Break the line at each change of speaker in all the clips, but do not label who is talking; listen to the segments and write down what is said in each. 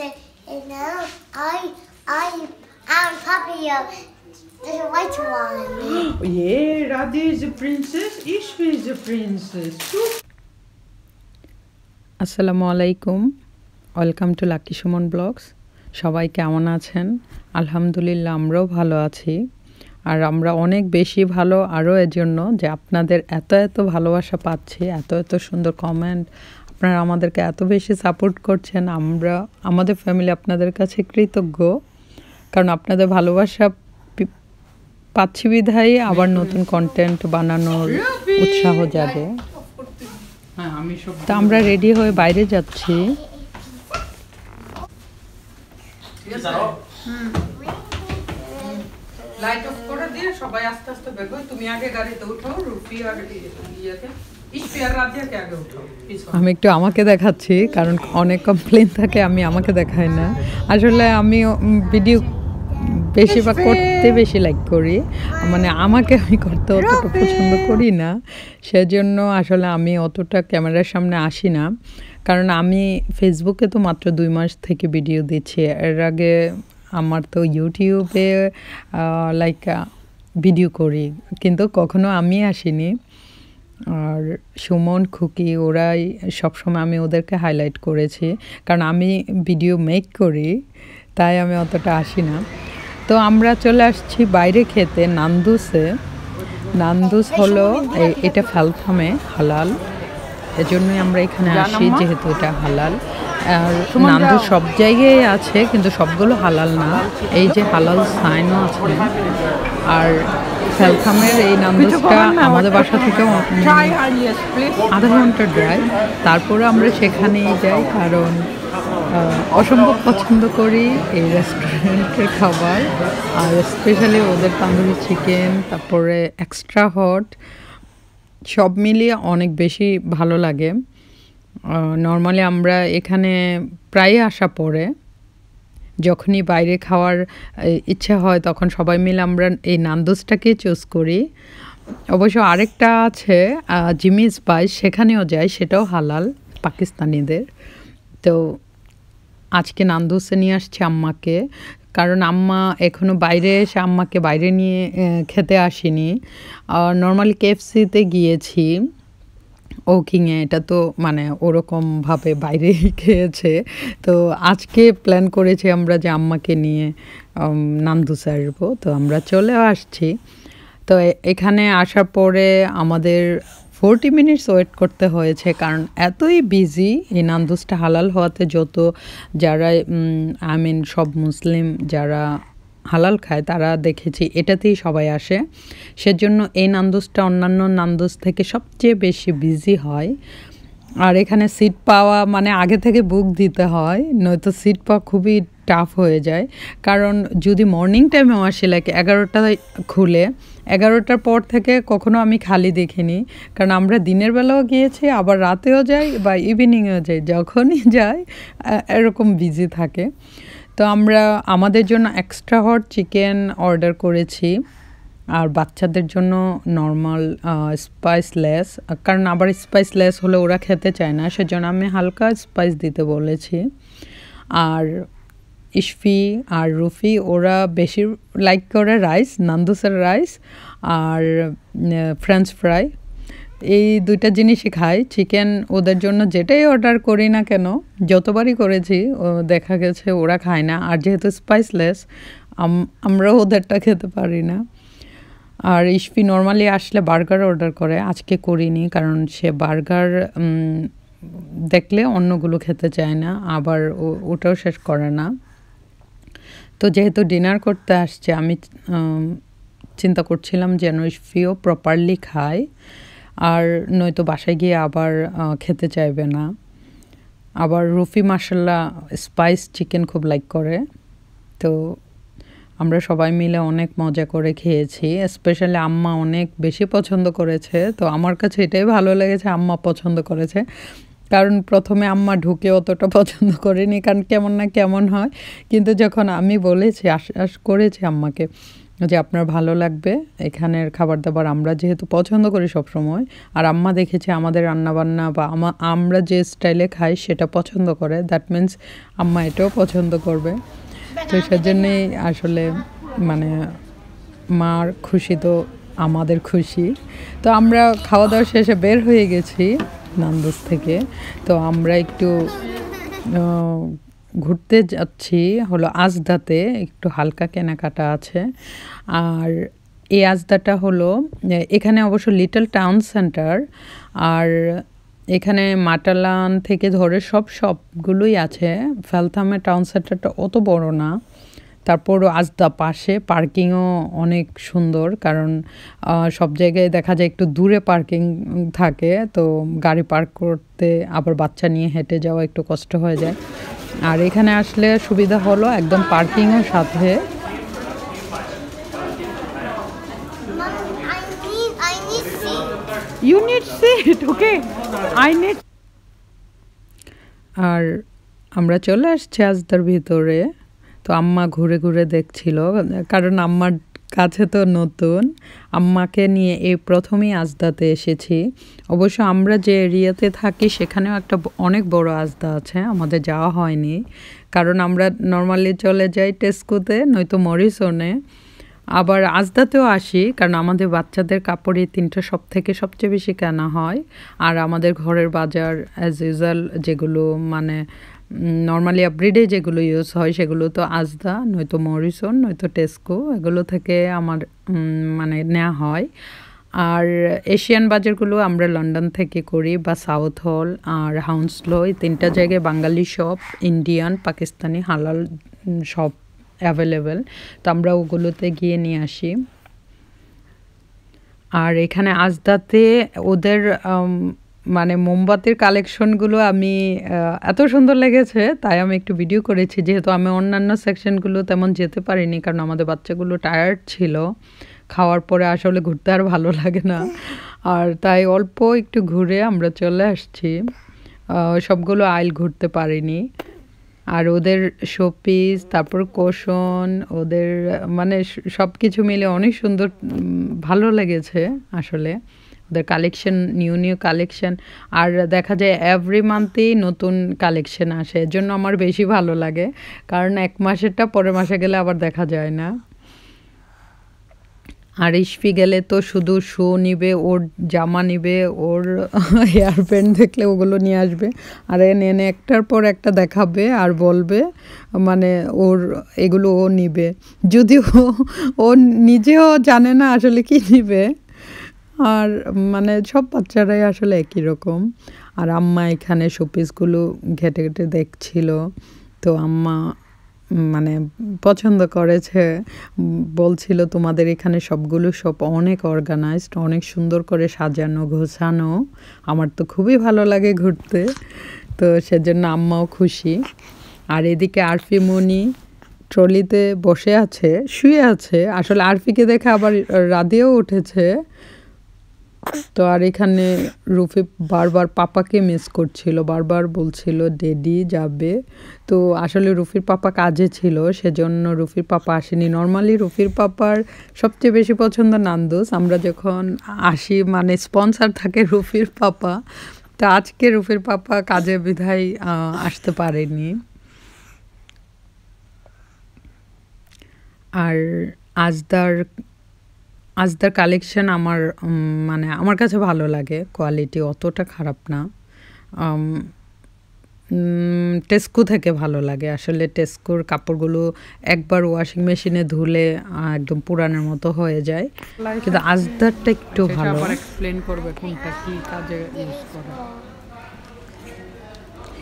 said, and now I, I, I'm Puppy the white one. yeah, Radhe is a princess, Ishvi is a princess. আসসালামু আলাইকুম welcome to Lucky Suman blogs সবাই কেমন আছেন আলহামদুলিল্লাহ আমরাও ভালো আছি আর আমরা অনেক বেশি ভালো আরও এজন্য যে আপনাদের এত এত ভালোবাসা পাচ্ছি এত এত সুন্দর কমেন্ট আপনারা আমাদেরকে এত বেশি সাপোর্ট করছেন আমরা আমাদের ফ্যামিলি আপনাদের কাছে কৃতজ্ঞ কারণ আপনাদের ভালোবাসা পাচ্ছি বিধায় আবার নতুন কন্টেন্ট বানানোর উৎসাহ যাবে তা আমরা রেডি হয়ে বাইরে যাচ্ছি লাইট অফ করে দিয়ে সবাই আস্তে আস্তে বের তুমি আগে গাড়িতে উঠো রুটি আগে আমি একটু আমাকে দেখাচ্ছি কারণ অনেক কমপ্লেন থাকে আমি আমাকে দেখাই না আসলে আমি ভিডিও বেশিরভাগ করতে বেশি লাইক করি মানে আমাকে আমি করতে অতটা পছন্দ করি না সেজন্য আসলে আমি অতটা ক্যামেরার সামনে আসি না কারণ আমি ফেসবুকে তো মাত্র দুই মাস থেকে ভিডিও দিচ্ছি এর আগে আমার তো ইউটিউবে লাইক ভিডিও করি কিন্তু কখনো আমি আসিনি আর সুমন খুকি ওরাই সবসময় আমি ওদেরকে হাইলাইট করেছি কারণ আমি ভিডিও মেক করি তাই আমি অতটা আসি না তো আমরা চলে আসছি বাইরে খেতে নান্দুসে নান্দুস হলো এটা ফ্যালথামে হালাল এজন্যই আমরা এখানে আসি যেহেতু এটা হালাল আর নান্দু সব জায়গায় আছে কিন্তু সবগুলো হালাল না এই যে হালাল সাইনও আছে আর স্যালথামের এই নান্দোসটা আমাদের বাসা থেকে আধা ঘন্টা ড্রাইভ তারপরে আমরা সেখানেই যাই কারণ অসম্ভব পছন্দ করি এই রেস্টুরেন্টের খাবার আর স্পেশালি ওদের তান্দুরি চিকেন তারপরে এক্সট্রা হট সব মিলিয়ে অনেক বেশি ভালো লাগে নর্মালি আমরা এখানে প্রায় আসা পরে যখনই বাইরে খাওয়ার ইচ্ছা হয় তখন সবাই মিলে আমরা এই নান্দোসটাকে চুজ করি অবশ্য আরেকটা আছে জিমি স্পাইস সেখানেও যায় সেটাও হালাল পাকিস্তানিদের তো আজকে নান্দোসে নিয়ে আসছে আম্মাকে কারণ আম্মা এখনও বাইরে এসে আম্মাকে বাইরে নিয়ে খেতে আসিনি নর্মালি কেএফসিতে গিয়েছি ও কিংয়ে এটা তো মানে ওরকমভাবে বাইরে খেয়েছে তো আজকে প্ল্যান করেছি আমরা যে আম্মাকে নিয়ে নান্দুসা আসবো তো আমরা চলেও আসছি তো এখানে আসার পরে আমাদের ফোরটি মিনিটস ওয়েট করতে হয়েছে কারণ এতই বিজি এই নান্দুসটা হালাল হওয়াতে যত যারা আই মিন সব মুসলিম যারা হালাল খায় তারা দেখেছি এটাতেই সবাই আসে সেজন্য এই নান্দুসটা অন্যান্য নান্দুস থেকে সবচেয়ে বেশি বিজি হয় আর এখানে সিট পাওয়া মানে আগে থেকে বুক দিতে হয় নয়তো সিট পাওয়া খুবই টাফ হয়ে যায় কারণ যদি মর্নিং টাইমে আসি লাইক এগারোটায় খুলে এগারোটার পর থেকে কখনো আমি খালি দেখিনি কারণ আমরা দিনের বেলাও গিয়েছি আবার রাতেও যাই বা ইভিনিংয়েও যাই যখনই যাই এরকম বিজি থাকে তো আমরা আমাদের জন্য এক্সট্রা হট চিকেন অর্ডার করেছি আর বাচ্চাদের জন্য নর্মাল স্পাইসলেস কারণ আবার স্পাইসলেস হলে ওরা খেতে চায় না সেজন্য আমি হালকা স্পাইস দিতে বলেছি আর ইশফি আর রুফি ওরা বেশি লাইক করে রাইস নান্দুসের রাইস আর ফ্রেঞ্চ ফ্রাই এই দুইটা জিনিসই খাই চিকেন ওদের জন্য যেটাই অর্ডার করি না কেন যতবারই করেছি দেখা গেছে ওরা খায় না আর যেহেতু স্পাইসলেস আমরাও ওদেরটা খেতে পারি না আর ইস্পি নর্মালি আসলে বার্গার অর্ডার করে আজকে করিনি কারণ সে বার্গার দেখলে অন্যগুলো খেতে চায় না আবার ওটাও শেষ করে না তো যেহেতু ডিনার করতে আসছে আমি চিন্তা করছিলাম যেন ইস্পিও প্রপারলি খায় আর নয়তো বাসায় গিয়ে আবার খেতে চাইবে না আবার রফি মার্শাল্লা স্পাইস চিকেন খুব লাইক করে তো আমরা সবাই মিলে অনেক মজা করে খেয়েছি স্পেশালি আম্মা অনেক বেশি পছন্দ করেছে তো আমার কাছে এটাই ভালো লেগেছে আম্মা পছন্দ করেছে কারণ প্রথমে আম্মা ঢুকে অতটা পছন্দ করেনি কারণ কেমন না কেমন হয় কিন্তু যখন আমি বলেছি আশ্বাস করেছি আম্মাকে যে আপনার ভালো লাগবে এখানের খাবার দাবার আমরা যেহেতু পছন্দ করি সব সময় আর আম্মা দেখেছে আমাদের রান্নাবান্না বা আমরা যে স্টাইলে খাই সেটা পছন্দ করে দ্যাট মিন্স আম্মা এটাও পছন্দ করবে তো সেজন্যই আসলে মানে মার খুশি তো আমাদের খুশি তো আমরা খাওয়া দাওয়া শেষে বের হয়ে গেছি নান্দোস থেকে তো আমরা একটু ঘুরতে যাচ্ছি হলো আজদাতে একটু হালকা কেনাকাটা আছে আর এই আজদাটা হলো এখানে অবশ্য লিটল টাউন সেন্টার আর এখানে মাটালান থেকে ধরে সব সবগুলোই আছে ফ্যালথামে টাউন সেন্টারটা অত বড় না তারপর আজদা পাশে পার্কিংও অনেক সুন্দর কারণ সব জায়গায় দেখা যায় একটু দূরে পার্কিং থাকে তো গাড়ি পার্ক করতে আবার বাচ্চা নিয়ে হেঁটে যাওয়া একটু কষ্ট হয়ে যায় আর এখানে আসলে সুবিধা হলো একদম এর সাথে
you need seat okay
I আর আমরা চলে আসছি আজদার ভিতরে তো আম্মা ঘুরে ঘুরে দেখছিল কারণ আম্মার কাছে তো নতুন আম্মাকে নিয়ে এই প্রথমেই আজদাতে এসেছি অবশ্য আমরা যে এরিয়াতে থাকি সেখানেও একটা অনেক বড় আজদা আছে আমাদের যাওয়া হয়নি কারণ আমরা নর্মালি চলে যাই টেস্কোতে নয়তো মরিসনে আবার আজদাতেও আসি কারণ আমাদের বাচ্চাদের কাপড়ে তিনটা সব থেকে সবচেয়ে বেশি কেনা হয় আর আমাদের ঘরের বাজার অ্যাজ ইউজাল যেগুলো মানে নর্মালি আপগ্রেডে যেগুলো ইউজ হয় সেগুলো তো আজদা নয়তো মরিসন নয়তো টেস্কো এগুলো থেকে আমার মানে নেওয়া হয় আর এশিয়ান বাজারগুলো আমরা লন্ডন থেকে করি বা সাউথ হল আর হাউন্সলো এই তিনটা জায়গায় বাঙালি শপ ইন্ডিয়ান পাকিস্তানি হালাল শপ অ্যাভেলেবেল তো আমরা ওগুলোতে গিয়ে নিয়ে আসি আর এখানে আজদাতে ওদের মানে মোমবাতির কালেকশনগুলো আমি এত সুন্দর লেগেছে তাই আমি একটু ভিডিও করেছি যেহেতু আমি অন্যান্য সেকশনগুলো তেমন যেতে পারিনি কারণ আমাদের বাচ্চাগুলো টায়ার্ড ছিল খাওয়ার পরে আসলে ঘুরতে আর ভালো লাগে না আর তাই অল্প একটু ঘুরে আমরা চলে আসছি সবগুলো আইল ঘুরতে পারিনি আর ওদের শোপিস তারপর কোশন ওদের মানে সব কিছু মিলে অনেক সুন্দর ভালো লেগেছে আসলে ওদের কালেকশন নিউ নিউ কালেকশন আর দেখা যায় এভরি মান্থেই নতুন কালেকশন আসে এর জন্য আমার বেশি ভালো লাগে কারণ এক মাসেরটা পরের মাসে গেলে আবার দেখা যায় না আর ইস্পি গেলে তো শুধু শু নিবে ওর জামা নিবে ওর হেয়ার প্যান্ট দেখলে ওগুলো নিয়ে আসবে আর এনে এনে একটার পর একটা দেখাবে আর বলবে মানে ওর এগুলো ও নিবে যদিও ও নিজেও জানে না আসলে কি নিবে আর মানে সব বাচ্চারাই আসলে একই রকম আর আম্মা এখানে শোপিসগুলো ঘেটে ঘেটে দেখছিল তো আম্মা মানে পছন্দ করেছে বলছিল তোমাদের এখানে সবগুলো সব অনেক অর্গানাইজড অনেক সুন্দর করে সাজানো গোছানো আমার তো খুবই ভালো লাগে ঘুরতে তো সেজন্য আম্মাও খুশি আর এদিকে আরফি মনি ট্রলিতে বসে আছে শুয়ে আছে আসলে আরফিকে দেখে আবার রাধেও উঠেছে তো আর এখানে রুফি বারবার পাপাকে মিস করছিল বারবার বলছিল ডেডি যাবে তো আসলে রুফির পাপা কাজে ছিল সেজন্য রুফির পাপা আসেনি নর্মালি রুফির পাপার সবচেয়ে বেশি পছন্দ নান্দোস আমরা যখন আসি মানে স্পন্সার থাকে রুফির পাপা তো আজকে রুফির পাপা কাজে বিধায় আসতে পারেনি আর আজদার আজদার কালেকশন আমার মানে আমার কাছে ভালো লাগে কোয়ালিটি অতটা খারাপ না টেস্কো থেকে ভালো লাগে আসলে টেস্কোর কাপড়গুলো একবার ওয়াশিং মেশিনে ধুলে একদম পুরানোর মতো হয়ে যায় কিন্তু আজদারটা একটু ভালো এক্সপ্লেন করবে কোনটা কাজে ইউজ করে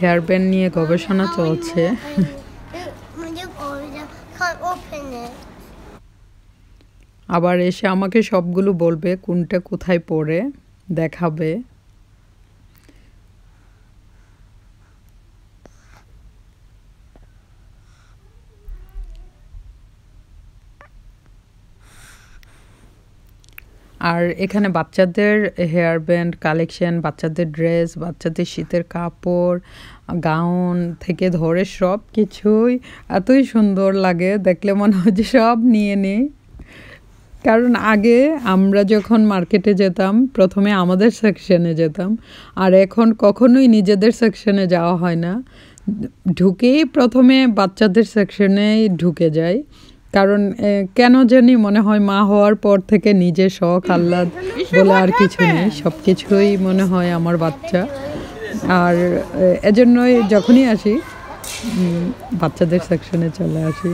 হেয়ার ব্যান্ড নিয়ে গবেষণা চলছে আবার এসে আমাকে সবগুলো বলবে কোনটা কোথায় পড়ে দেখাবে আর এখানে বাচ্চাদের হেয়ার ব্যান্ড কালেকশন বাচ্চাদের ড্রেস বাচ্চাদের শীতের কাপড় গাউন থেকে ধরে সব কিছুই এতই সুন্দর লাগে দেখলে মনে হয় যে সব নিয়ে নিই কারণ আগে আমরা যখন মার্কেটে যেতাম প্রথমে আমাদের সেকশনে যেতাম আর এখন কখনোই নিজেদের সেকশনে যাওয়া হয় না ঢুকেই প্রথমে বাচ্চাদের সেকশনেই ঢুকে যায় কারণ কেন জানি মনে হয় মা হওয়ার পর থেকে নিজে শখ আহ্লাদ বলে আর কিছু নেই সব কিছুই মনে হয় আমার বাচ্চা আর এজন্যই যখনই আসি বাচ্চাদের সেকশনে চলে আসি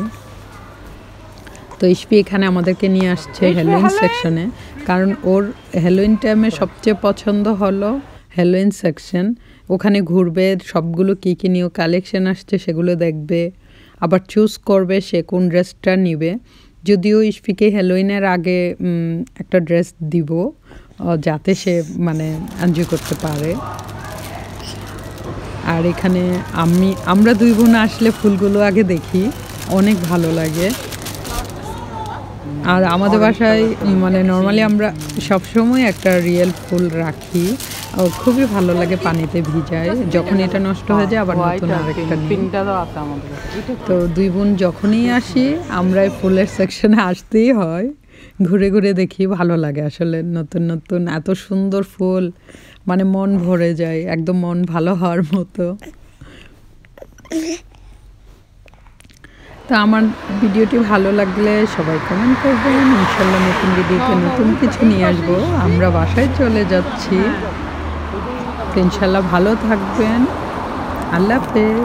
তো ইসপি এখানে আমাদেরকে নিয়ে আসছে হ্যালোইন সেকশনে কারণ ওর হ্যালোইন টাইমে সবচেয়ে পছন্দ হলো হ্যালোইন সেকশন ওখানে ঘুরবে সবগুলো কী কী নিয়ে কালেকশন আসছে সেগুলো দেখবে আবার চুজ করবে সে কোন ড্রেসটা নিবে যদিও ইস্পিকে হ্যালোইনের আগে একটা ড্রেস দিব যাতে সে মানে এনজয় করতে পারে আর এখানে আমি আমরা দুই বোন আসলে ফুলগুলো আগে দেখি অনেক ভালো লাগে আর আমাদের বাসায় মানে নর্মালি আমরা সবসময় একটা রিয়েল ফুল রাখি ও খুবই ভালো লাগে পানিতে ভিজায় যখন এটা নষ্ট হয়ে যায় আবার নতুন আরেকটা তো দুই বোন যখনই আসি আমরা ফুলের সেকশনে আসতেই হয় ঘুরে ঘুরে দেখি ভালো লাগে আসলে নতুন নতুন এত সুন্দর ফুল মানে মন ভরে যায় একদম মন ভালো হওয়ার মতো তো আমার ভিডিওটি ভালো লাগলে সবাই কমেন্ট করবেন ইনশাল্লাহ নতুন ভিডিওতে নতুন কিছু নিয়ে আসবো আমরা বাসায় চলে যাচ্ছি ইনশাল্লাহ ভালো থাকবেন আল্লাহ হাফেজ